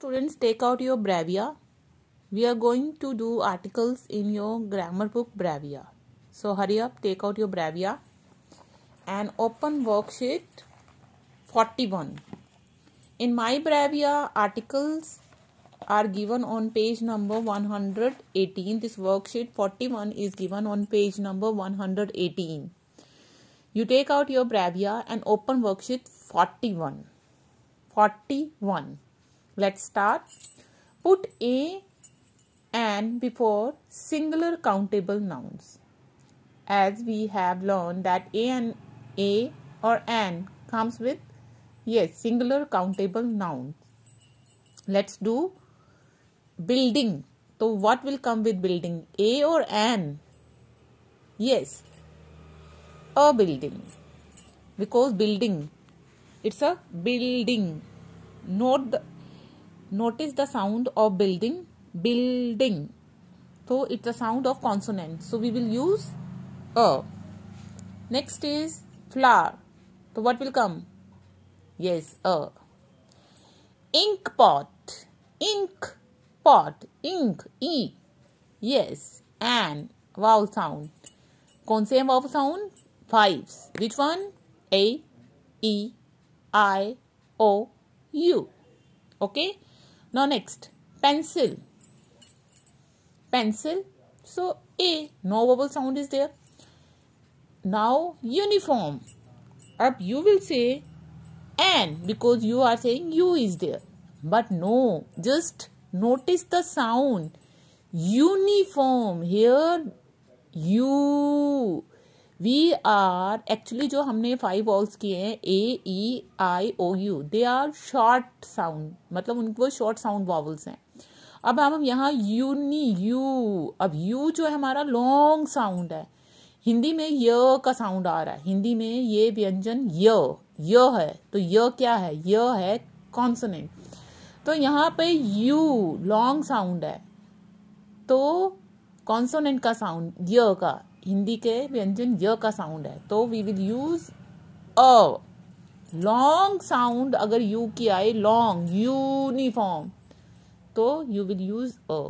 Students, take out your Bravia. We are going to do articles in your grammar book Bravia. So hurry up, take out your Bravia and open worksheet 41. In my Bravia, articles are given on page number 118. This worksheet 41 is given on page number 118. You take out your Bravia and open worksheet 41. 41. Let's start. Put a and before singular countable nouns. As we have learned that a and a or an comes with yes singular countable nouns. Let's do building. So what will come with building? A or an? Yes, a building. Because building, it's a building, not the notice the sound of building building so it's a sound of consonant so we will use a next is flower so what will come yes a ink pot ink pot ink e yes and vowel sound कौन से vowel sound fives which one a e i o u okay now next, pencil. Pencil. So A, no vowel sound is there. Now uniform. Up you will say n because you are saying u is there. But no, just notice the sound. Uniform. Here, u. We are actually जो हमने five vowels किए हैं A E I O U they are short sound मतलब उनको short sound vowels हैं अब हम यहाँ यूनी यू अब यू जो है हमारा लॉन्ग साउंड है हिंदी में य का साउंड आ रहा है हिंदी में ये व्यंजन य य है तो य क्या है य है कॉन्सनेंट तो यहाँ पे यू लॉन्ग साउंड है तो कॉन्सोनेंट का साउंड य का हिंदी के व्यंजन य का साउंड है तो we will use a long sound अगर यू की आए लॉन्ग यूनिफॉर्म तो यू विल यूज अ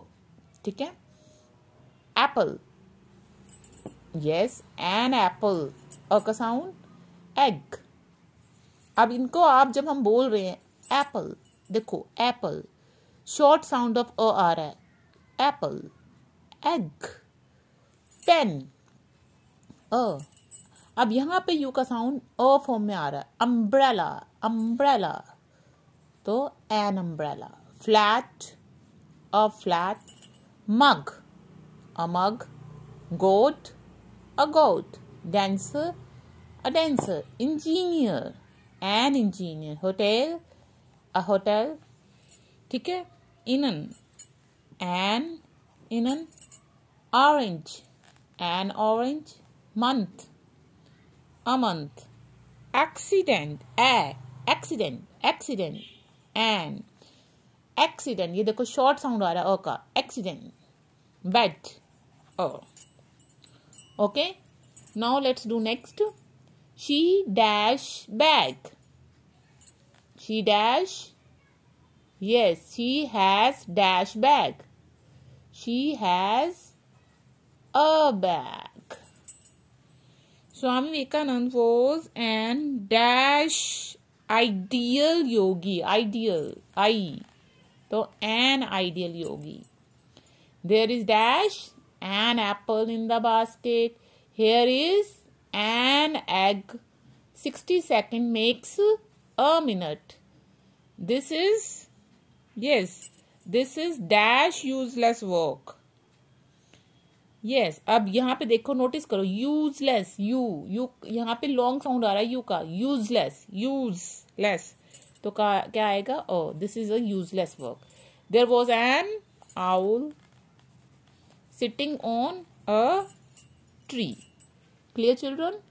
ठीक है apple yes an apple a का साउंड एग अब इनको आप जब हम बोल रहे हैं एप्पल देखो apple short sound of a आ रहा है एप्पल एग पेन अ अब यहां पे यू का साउंड अ फॉर्म में आ रहा है अम्ब्रेला अम्ब्रेला तो an umbrella flat a flat mug a mug goat a goat dancer a dancer engineer an engineer hotel a hotel ठीक है inn an inn orange an orange month a month accident a accident accident an accident ये देखो short sound आ रहा है का accident bed O Now let's do next. she dash bag she dash yes she has dash bag she has a bag Swami Vivekanand was an dash ideal yogi. Ideal. I. So an ideal yogi. There is dash an apple in the basket. Here is an egg. 60 second makes a minute. This is yes. This is dash useless work. Yes yes, अब यहाँ पे देखो notice करो useless you you यहाँ पे long sound आ रहा है you का यूजलेस यूजलेस तो का, क्या आएगा O this is useless work there was an owl sitting on a tree clear children